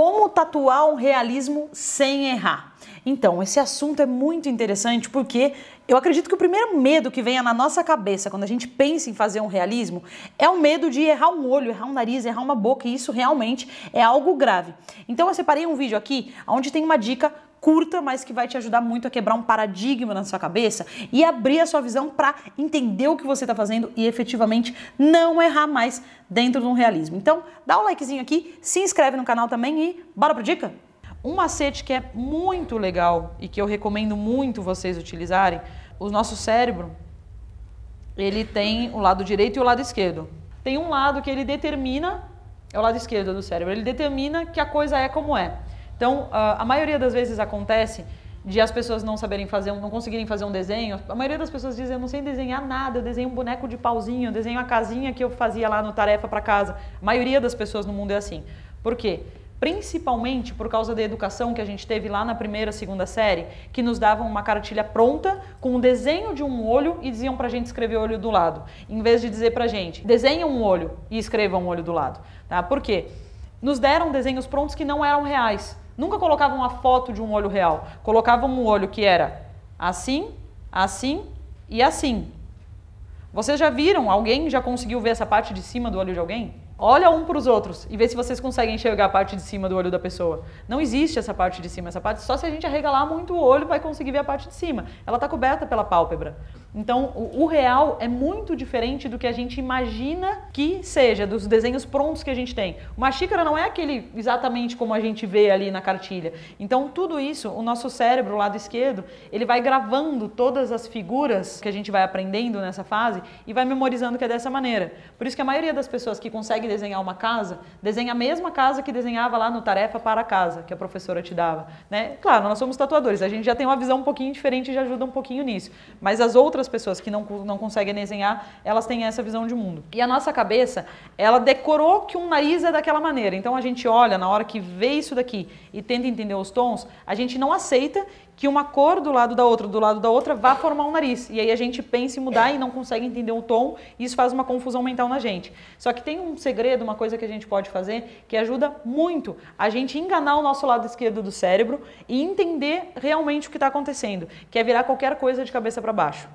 Como tatuar um realismo sem errar? Então, esse assunto é muito interessante porque eu acredito que o primeiro medo que venha na nossa cabeça quando a gente pensa em fazer um realismo é o medo de errar um olho, errar um nariz, errar uma boca, e isso realmente é algo grave. Então, eu separei um vídeo aqui onde tem uma dica curta, mas que vai te ajudar muito a quebrar um paradigma na sua cabeça e abrir a sua visão para entender o que você está fazendo e efetivamente não errar mais dentro de um realismo. Então, dá um likezinho aqui, se inscreve no canal também e bora pro dica? Um macete que é muito legal e que eu recomendo muito vocês utilizarem, o nosso cérebro, ele tem o lado direito e o lado esquerdo. Tem um lado que ele determina, é o lado esquerdo do cérebro, ele determina que a coisa é como é. Então, a maioria das vezes acontece de as pessoas não saberem fazer, não conseguirem fazer um desenho. A maioria das pessoas diz: eu não sei desenhar nada, eu desenho um boneco de pauzinho, eu desenho a casinha que eu fazia lá no tarefa para casa. A maioria das pessoas no mundo é assim. Por quê? Principalmente por causa da educação que a gente teve lá na primeira, segunda série, que nos davam uma cartilha pronta com um desenho de um olho e diziam pra gente escrever o olho do lado, em vez de dizer pra gente desenha um olho e escreva um olho do lado, tá? Por quê? Nos deram desenhos prontos que não eram reais. Nunca colocavam uma foto de um olho real. Colocavam um olho que era assim, assim e assim. Vocês já viram? Alguém já conseguiu ver essa parte de cima do olho de alguém? Olha um para os outros e vê se vocês conseguem enxergar a parte de cima do olho da pessoa. Não existe essa parte de cima. Essa parte só se a gente arregalar muito o olho vai conseguir ver a parte de cima. Ela está coberta pela pálpebra. Então, o, real é muito diferente do que a gente imagina que seja, dos desenhos prontos que a gente tem. Uma xícara não é aquele exatamente como a gente vê ali na cartilha. Então, tudo isso, o nosso cérebro, o lado esquerdo, ele vai gravando todas as figuras que a gente vai aprendendo nessa fase e vai memorizando que é dessa maneira. Por isso que a maioria das pessoas que consegue desenhar uma casa, desenha a mesma casa que desenhava lá no Tarefa para a Casa, que a professora te dava. Né? Claro, nós somos tatuadores, a gente já tem uma visão um pouquinho diferente e já ajuda um pouquinho nisso. Mas as outras outras pessoas que não, não conseguem desenhar, elas têm essa visão de mundo. E a nossa cabeça, ela decorou que um nariz é daquela maneira. Então a gente olha, na hora que vê isso daqui e tenta entender os tons, a gente não aceita que uma cor do lado da outra, do lado da outra, vá formar um nariz. E aí a gente pensa em mudar e não consegue entender o tom, e isso faz uma confusão mental na gente. Só que tem um segredo, uma coisa que a gente pode fazer que ajuda muito a gente enganar o nosso lado esquerdo do cérebro e entender realmente o que está acontecendo, que é virar qualquer coisa de cabeça para baixo.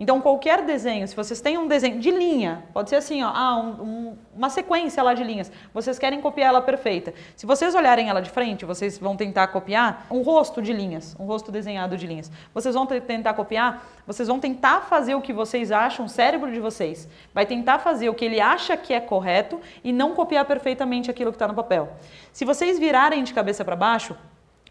Então, qualquer desenho, se vocês têm um desenho de linha, pode ser assim, ó, ah, um, um, uma sequência lá de linhas, vocês querem copiar ela perfeita. Se vocês olharem ela de frente, vocês vão tentar copiar um rosto de linhas, um rosto desenhado de linhas. Vocês vão tentar copiar, vocês vão tentar fazer o que vocês acham, o cérebro de vocês vai tentar fazer o que ele acha que é correto e não copiar perfeitamente aquilo que está no papel. Se vocês virarem de cabeça para baixo,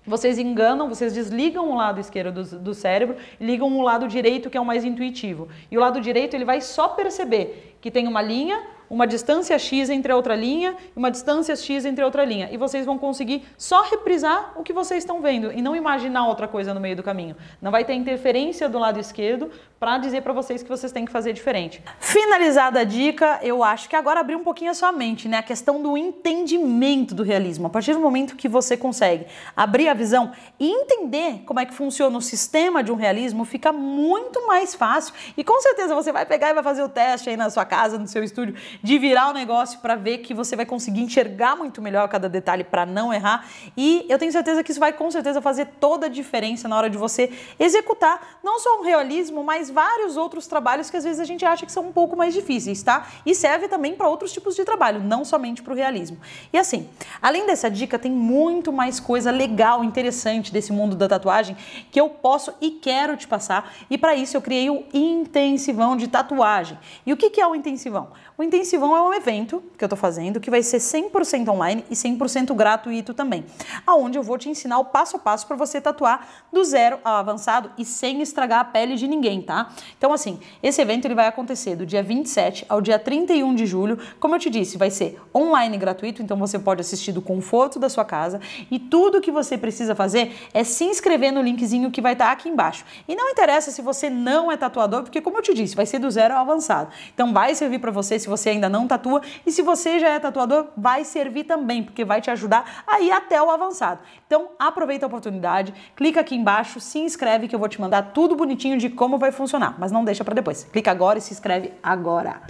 vocês enganam, vocês desligam o lado esquerdo do, do cérebro ligam o lado direito, que é o mais intuitivo. E o lado direito, ele vai só perceber que tem uma linha, uma distância x entre a outra linha e uma distância x entre a outra linha. E vocês vão conseguir só reprisar o que vocês estão vendo e não imaginar outra coisa no meio do caminho. Não vai ter interferência do lado esquerdo para dizer para vocês que vocês têm que fazer diferente. Finalizada a dica, eu acho que agora abri um pouquinho a sua mente, né? A questão do entendimento do realismo. A partir do momento que você consegue abrir a visão e entender como é que funciona o sistema de um realismo, fica muito mais fácil. E com certeza você vai pegar e vai fazer o teste aí na sua casa, no seu estúdio de virar o negócio para ver que você vai conseguir enxergar muito melhor cada detalhe para não errar. E eu tenho certeza que isso vai com certeza fazer toda a diferença na hora de você executar não só um realismo, mas vários outros trabalhos que às vezes a gente acha que são um pouco mais difíceis, tá? E serve também para outros tipos de trabalho, não somente para o realismo. E assim, além dessa dica, tem muito mais coisa legal, interessante desse mundo da tatuagem que eu posso e quero te passar. E para isso eu criei o intensivão de tatuagem. E o que é o intensivão? O intensivão Intensivão é um evento que eu estou fazendo que vai ser 100% online e 100% gratuito também, aonde eu vou te ensinar o passo a passo para você tatuar do zero ao avançado e sem estragar a pele de ninguém, tá? Então assim, esse evento ele vai acontecer do dia 27 ao dia 31 de julho. Como eu te disse, vai ser online gratuito, então você pode assistir do conforto da sua casa e tudo que você precisa fazer é se inscrever no linkzinho que vai estar tá aqui embaixo. E não interessa se você não é tatuador, porque como eu te disse, vai ser do zero ao avançado. Então vai servir para você se você ainda não tatua. E se você já é tatuador, vai servir também, porque vai te ajudar aí até o avançado. Então, aproveita a oportunidade, clica aqui embaixo, se inscreve que eu vou te mandar tudo bonitinho de como vai funcionar, mas não deixa para depois. Clica agora e se inscreve agora.